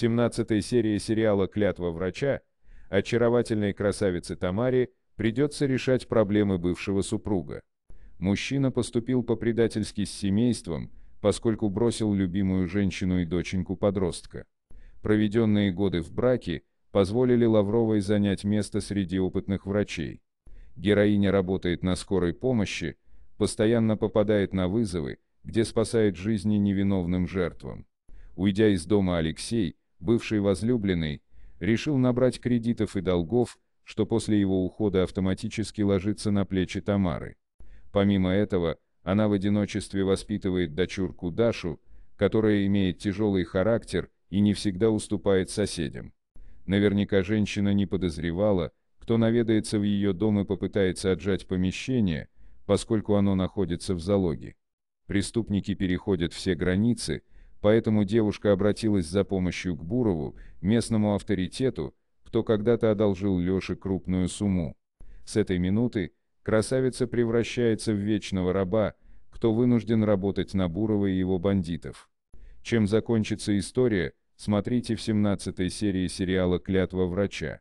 17 серии сериала «Клятва врача» очаровательной красавице Тамаре придется решать проблемы бывшего супруга. Мужчина поступил по-предательски с семейством, поскольку бросил любимую женщину и доченьку подростка. Проведенные годы в браке позволили Лавровой занять место среди опытных врачей. Героиня работает на скорой помощи, постоянно попадает на вызовы, где спасает жизни невиновным жертвам. Уйдя из дома Алексей, бывший возлюбленный, решил набрать кредитов и долгов, что после его ухода автоматически ложится на плечи Тамары. Помимо этого, она в одиночестве воспитывает дочурку Дашу, которая имеет тяжелый характер и не всегда уступает соседям. Наверняка женщина не подозревала, кто наведается в ее дом и попытается отжать помещение, поскольку оно находится в залоге. Преступники переходят все границы, поэтому девушка обратилась за помощью к Бурову, местному авторитету, кто когда-то одолжил Лёше крупную сумму. С этой минуты красавица превращается в вечного раба, кто вынужден работать на Бурова и его бандитов. Чем закончится история, смотрите в 17 серии сериала «Клятва врача».